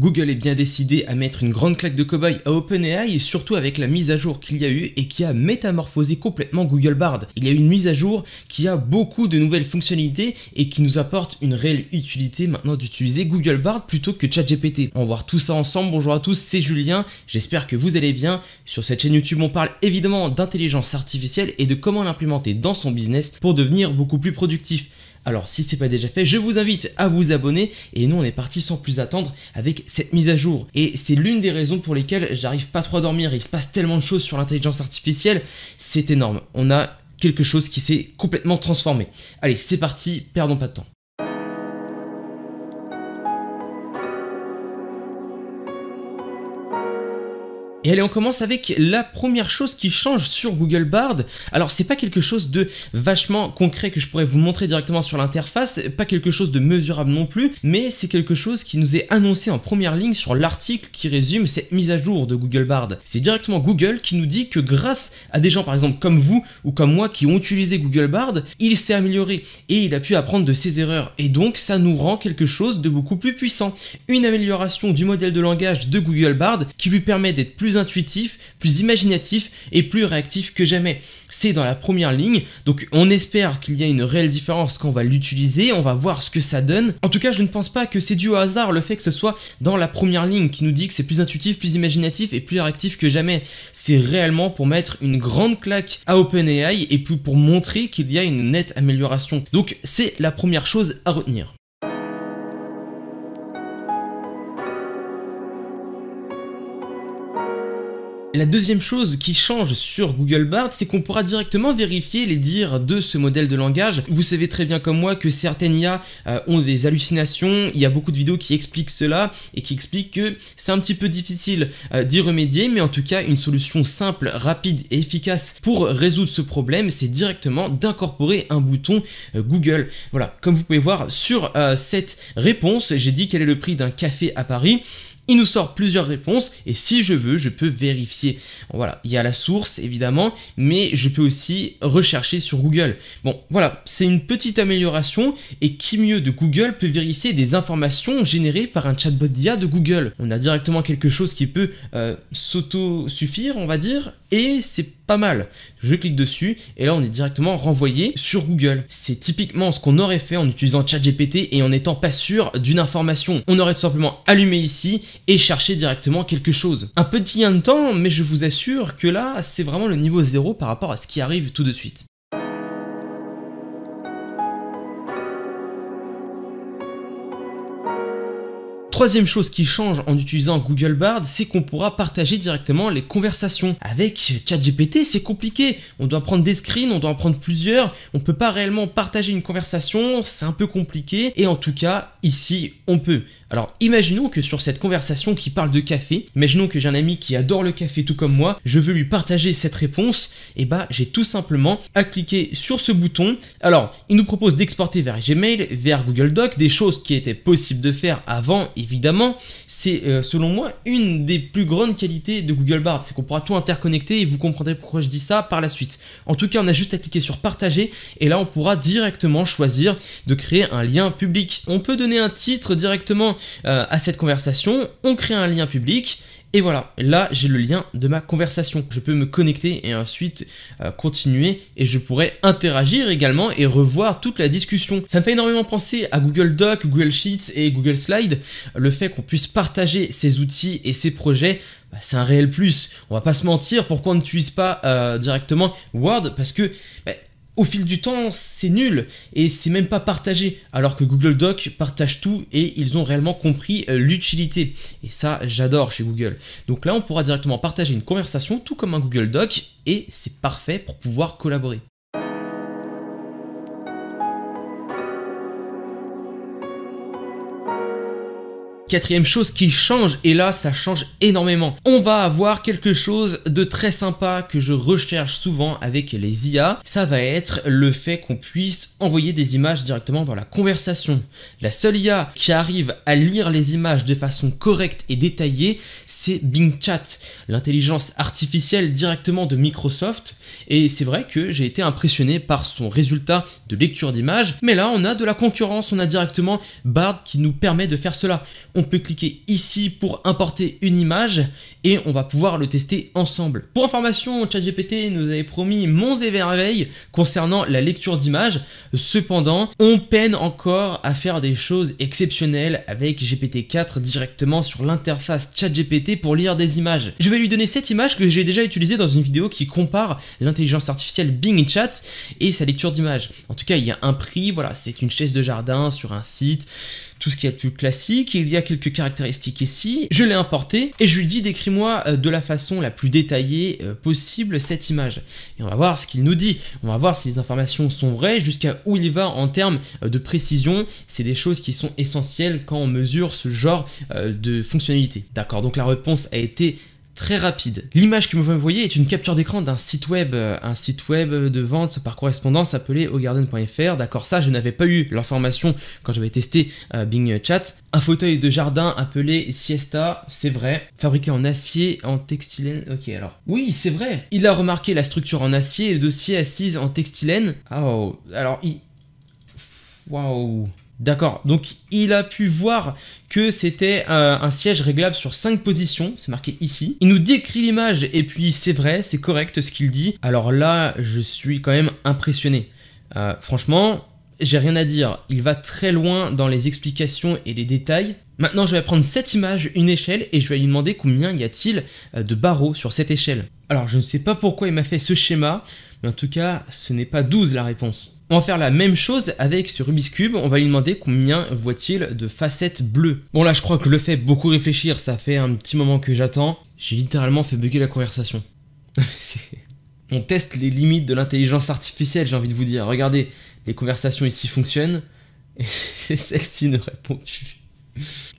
Google est bien décidé à mettre une grande claque de cobaye à OpenAI et surtout avec la mise à jour qu'il y a eu et qui a métamorphosé complètement Google Bard. Il y a eu une mise à jour qui a beaucoup de nouvelles fonctionnalités et qui nous apporte une réelle utilité maintenant d'utiliser Google Bard plutôt que ChatGPT. On va voir tout ça ensemble. Bonjour à tous, c'est Julien. J'espère que vous allez bien. Sur cette chaîne YouTube, on parle évidemment d'intelligence artificielle et de comment l'implémenter dans son business pour devenir beaucoup plus productif. Alors si c'est pas déjà fait, je vous invite à vous abonner et nous on est parti sans plus attendre avec cette mise à jour. Et c'est l'une des raisons pour lesquelles j'arrive pas trop à dormir, il se passe tellement de choses sur l'intelligence artificielle, c'est énorme. On a quelque chose qui s'est complètement transformé. Allez, c'est parti, perdons pas de temps. Et allez, on commence avec la première chose qui change sur Google Bard. Alors, c'est pas quelque chose de vachement concret que je pourrais vous montrer directement sur l'interface, pas quelque chose de mesurable non plus, mais c'est quelque chose qui nous est annoncé en première ligne sur l'article qui résume cette mise à jour de Google Bard. C'est directement Google qui nous dit que grâce à des gens par exemple comme vous ou comme moi qui ont utilisé Google Bard, il s'est amélioré et il a pu apprendre de ses erreurs. Et donc, ça nous rend quelque chose de beaucoup plus puissant. Une amélioration du modèle de langage de Google Bard qui lui permet d'être plus intuitif, plus imaginatif et plus réactif que jamais. C'est dans la première ligne, donc on espère qu'il y a une réelle différence quand on va l'utiliser, on va voir ce que ça donne. En tout cas, je ne pense pas que c'est dû au hasard le fait que ce soit dans la première ligne qui nous dit que c'est plus intuitif, plus imaginatif et plus réactif que jamais. C'est réellement pour mettre une grande claque à OpenAI et pour montrer qu'il y a une nette amélioration. Donc c'est la première chose à retenir. La deuxième chose qui change sur Google Bard, c'est qu'on pourra directement vérifier les dires de ce modèle de langage. Vous savez très bien comme moi que certaines IA euh, ont des hallucinations, il y a beaucoup de vidéos qui expliquent cela et qui expliquent que c'est un petit peu difficile euh, d'y remédier, mais en tout cas une solution simple, rapide et efficace pour résoudre ce problème, c'est directement d'incorporer un bouton euh, Google. Voilà, comme vous pouvez voir sur cette réponse, j'ai dit quel est le prix d'un café à Paris il nous sort plusieurs réponses et si je veux, je peux vérifier. Voilà, il y a la source évidemment, mais je peux aussi rechercher sur Google. Bon, voilà, c'est une petite amélioration et qui mieux de Google peut vérifier des informations générées par un chatbot d'IA de Google On a directement quelque chose qui peut euh, s'auto-suffire, on va dire, et c'est pas mal. Je clique dessus et là on est directement renvoyé sur Google. C'est typiquement ce qu'on aurait fait en utilisant ChatGPT et en n'étant pas sûr d'une information. On aurait tout simplement allumé ici et cherché directement quelque chose. Un petit gain de temps, mais je vous assure que là c'est vraiment le niveau zéro par rapport à ce qui arrive tout de suite. Troisième chose qui change en utilisant Google Bard, c'est qu'on pourra partager directement les conversations. Avec ChatGPT, c'est compliqué. On doit prendre des screens, on doit en prendre plusieurs. On peut pas réellement partager une conversation, c'est un peu compliqué. Et en tout cas, ici, on peut. Alors, imaginons que sur cette conversation qui parle de café, imaginons que j'ai un ami qui adore le café tout comme moi, je veux lui partager cette réponse, et eh bah ben, j'ai tout simplement à cliquer sur ce bouton. Alors, il nous propose d'exporter vers Gmail, vers Google Doc, des choses qui étaient possibles de faire avant évidemment, c'est euh, selon moi une des plus grandes qualités de Google Bard, c'est qu'on pourra tout interconnecter et vous comprendrez pourquoi je dis ça par la suite. En tout cas, on a juste à cliquer sur partager et là on pourra directement choisir de créer un lien public. On peut donner un titre directement euh, à cette conversation, on crée un lien public et voilà, là j'ai le lien de ma conversation. Je peux me connecter et ensuite euh, continuer et je pourrais interagir également et revoir toute la discussion. Ça me fait énormément penser à Google Doc, Google Sheets et Google Slide. Le fait qu'on puisse partager ces outils et ces projets bah, c'est un réel plus. On va pas se mentir, pourquoi on n'utilise pas euh, directement Word Parce que bah, au fil du temps, c'est nul et c'est même pas partagé. Alors que Google Docs partage tout et ils ont réellement compris euh, l'utilité. Et ça, j'adore chez Google. Donc là, on pourra directement partager une conversation tout comme un Google Doc et c'est parfait pour pouvoir collaborer. Quatrième chose qui change, et là ça change énormément, on va avoir quelque chose de très sympa que je recherche souvent avec les IA, ça va être le fait qu'on puisse envoyer des images directement dans la conversation. La seule IA qui arrive à lire les images de façon correcte et détaillée, c'est Bing Chat, l'intelligence artificielle directement de Microsoft, et c'est vrai que j'ai été impressionné par son résultat de lecture d'images, mais là on a de la concurrence, on a directement Bard qui nous permet de faire cela on peut cliquer ici pour importer une image et on va pouvoir le tester ensemble. Pour information, ChatGPT nous avait promis monts et merveilles concernant la lecture d'images. Cependant, on peine encore à faire des choses exceptionnelles avec GPT-4 directement sur l'interface ChatGPT pour lire des images. Je vais lui donner cette image que j'ai déjà utilisée dans une vidéo qui compare l'intelligence artificielle Bing Chat et sa lecture d'images. En tout cas, il y a un prix, voilà, c'est une chaise de jardin sur un site tout ce qui est plus classique, il y a quelques caractéristiques ici, je l'ai importé et je lui dis décris-moi euh, de la façon la plus détaillée euh, possible cette image. Et on va voir ce qu'il nous dit, on va voir si les informations sont vraies, jusqu'à où il va en termes euh, de précision, c'est des choses qui sont essentielles quand on mesure ce genre de fonctionnalité. D'accord, donc la réponse a été très rapide. L'image que vous voyez est une capture d'écran d'un site web, euh, un site web de vente par correspondance appelé ogarden.fr. D'accord, ça je n'avais pas eu l'information quand j'avais testé euh, Bing Chat. Un fauteuil de jardin appelé Siesta, c'est vrai, fabriqué en acier en textilène. OK, alors. Oui, c'est vrai. Il a remarqué la structure en acier et le dossier assise en textilène. Oh, alors il Waouh D'accord, donc il a pu voir que c'était euh, un siège réglable sur 5 positions, c'est marqué ici. Il nous décrit l'image et puis c'est vrai, c'est correct ce qu'il dit. Alors là, je suis quand même impressionné. Euh, franchement, j'ai rien à dire, il va très loin dans les explications et les détails. Maintenant, je vais prendre cette image, une échelle, et je vais lui demander combien y a-t-il euh, de barreaux sur cette échelle. Alors, je ne sais pas pourquoi il m'a fait ce schéma, mais en tout cas, ce n'est pas 12 la réponse. On va faire la même chose avec ce Rubik's Cube, on va lui demander combien voit-il de facettes bleues. Bon là je crois que je le fais beaucoup réfléchir, ça fait un petit moment que j'attends. J'ai littéralement fait bugger la conversation. on teste les limites de l'intelligence artificielle j'ai envie de vous dire. Regardez, les conversations ici fonctionnent, et celle-ci ne répond plus.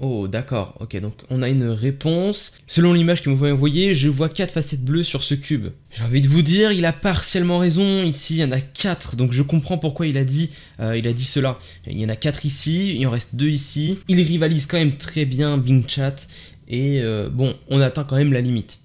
Oh, d'accord, ok, donc on a une réponse. Selon l'image que vous m'avez envoyée, je vois 4 facettes bleues sur ce cube. J'ai envie de vous dire, il a partiellement raison, ici il y en a 4, donc je comprends pourquoi il a dit, euh, il a dit cela. Il y en a 4 ici, il en reste 2 ici. Il rivalise quand même très bien Bing Chat, et euh, bon, on atteint quand même la limite.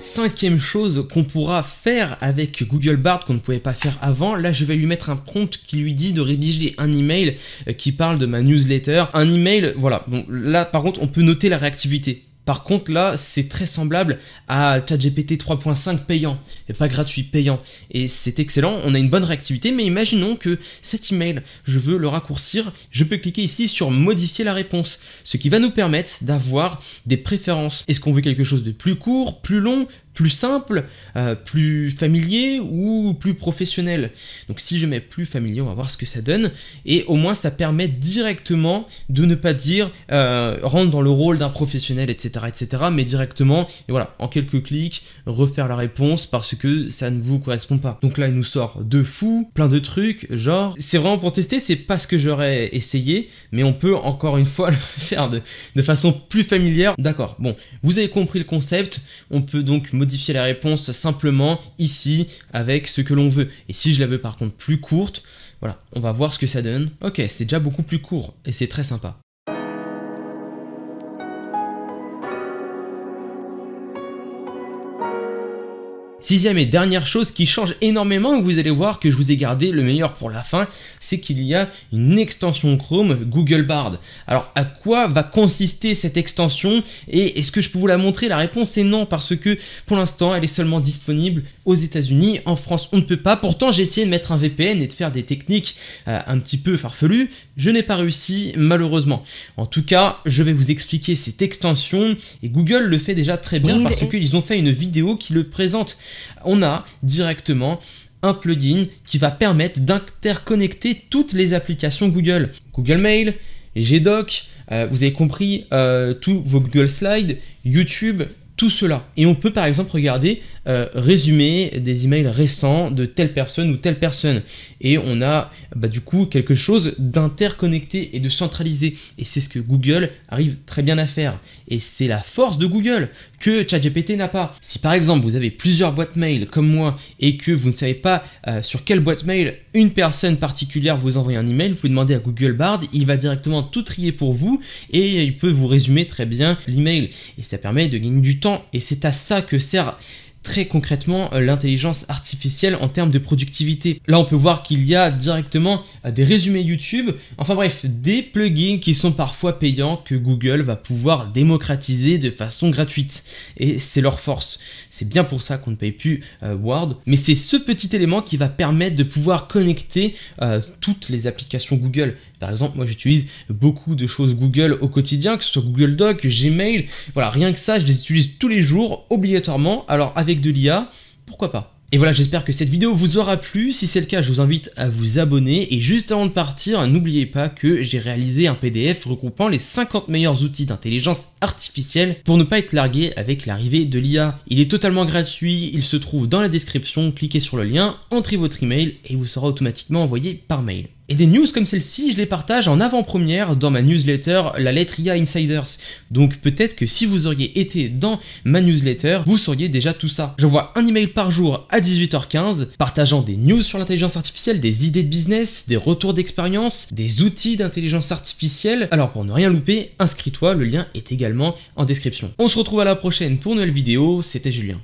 Cinquième chose qu'on pourra faire avec Google Bard qu'on ne pouvait pas faire avant, là je vais lui mettre un prompt qui lui dit de rédiger un email euh, qui parle de ma newsletter, un email, voilà, bon là par contre on peut noter la réactivité par contre, là, c'est très semblable à ChatGPT 3.5 payant, et pas gratuit, payant. Et c'est excellent, on a une bonne réactivité, mais imaginons que cet email, je veux le raccourcir, je peux cliquer ici sur modifier la réponse, ce qui va nous permettre d'avoir des préférences. Est-ce qu'on veut quelque chose de plus court, plus long, plus simple, euh, plus familier ou plus professionnel. Donc si je mets plus familier, on va voir ce que ça donne. Et au moins ça permet directement de ne pas dire euh, rentre dans le rôle d'un professionnel, etc., etc. Mais directement, et voilà, en quelques clics, refaire la réponse parce que ça ne vous correspond pas. Donc là, il nous sort de fou, plein de trucs, genre c'est vraiment pour tester, c'est pas ce que j'aurais essayé, mais on peut encore une fois le faire de, de façon plus familière. D'accord, bon, vous avez compris le concept, on peut donc modifier la réponse simplement ici avec ce que l'on veut. Et si je la veux par contre plus courte, voilà, on va voir ce que ça donne. Ok, c'est déjà beaucoup plus court et c'est très sympa. Sixième et dernière chose qui change énormément, vous allez voir que je vous ai gardé le meilleur pour la fin, c'est qu'il y a une extension Chrome Google Bard. Alors à quoi va consister cette extension et est-ce que je peux vous la montrer La réponse est non parce que pour l'instant elle est seulement disponible aux États-Unis, en France on ne peut pas. Pourtant j'ai essayé de mettre un VPN et de faire des techniques euh, un petit peu farfelues, je n'ai pas réussi malheureusement. En tout cas, je vais vous expliquer cette extension et Google le fait déjà très bien parce qu'ils ont fait une vidéo qui le présente on a directement un plugin qui va permettre d'interconnecter toutes les applications Google. Google Mail, Gdoc, euh, vous avez compris, euh, tous vos Google Slides, YouTube, cela. Et on peut par exemple regarder euh, résumer des emails récents de telle personne ou telle personne. Et on a bah, du coup quelque chose d'interconnecté et de centralisé. Et c'est ce que Google arrive très bien à faire. Et c'est la force de Google que ChatGPT n'a pas. Si par exemple vous avez plusieurs boîtes mail comme moi et que vous ne savez pas euh, sur quelle boîte mail une personne particulière vous envoie un email, vous pouvez demander à Google Bard, il va directement tout trier pour vous et il peut vous résumer très bien l'email. Et ça permet de gagner du temps et c'est à ça que sert très concrètement euh, l'intelligence artificielle en termes de productivité. Là, on peut voir qu'il y a directement euh, des résumés YouTube, enfin bref, des plugins qui sont parfois payants que Google va pouvoir démocratiser de façon gratuite. Et c'est leur force. C'est bien pour ça qu'on ne paye plus euh, Word. Mais c'est ce petit élément qui va permettre de pouvoir connecter toutes les applications Google. Par exemple, moi j'utilise beaucoup de choses Google au quotidien, que ce soit Google Doc, Gmail, voilà, rien que ça, je les utilise tous les jours, obligatoirement, alors avec de l'IA, pourquoi pas et voilà, j'espère que cette vidéo vous aura plu. Si c'est le cas, je vous invite à vous abonner. Et juste avant de partir, n'oubliez pas que j'ai réalisé un PDF regroupant les 50 meilleurs outils d'intelligence artificielle pour ne pas être largué avec l'arrivée de l'IA. Il est totalement gratuit, il se trouve dans la description. Cliquez sur le lien, entrez votre email et vous sera automatiquement envoyé par mail. Et des news comme celle-ci, je les partage en avant-première dans ma newsletter La Lettre IA Insiders. Donc peut-être que si vous auriez été dans ma newsletter, vous sauriez déjà tout ça. Je vois un email par jour à 18h15 partageant des news sur l'intelligence artificielle, des idées de business, des retours d'expérience, des outils d'intelligence artificielle. Alors pour ne rien louper, inscris-toi, le lien est également en description. On se retrouve à la prochaine pour une nouvelle vidéo, c'était Julien.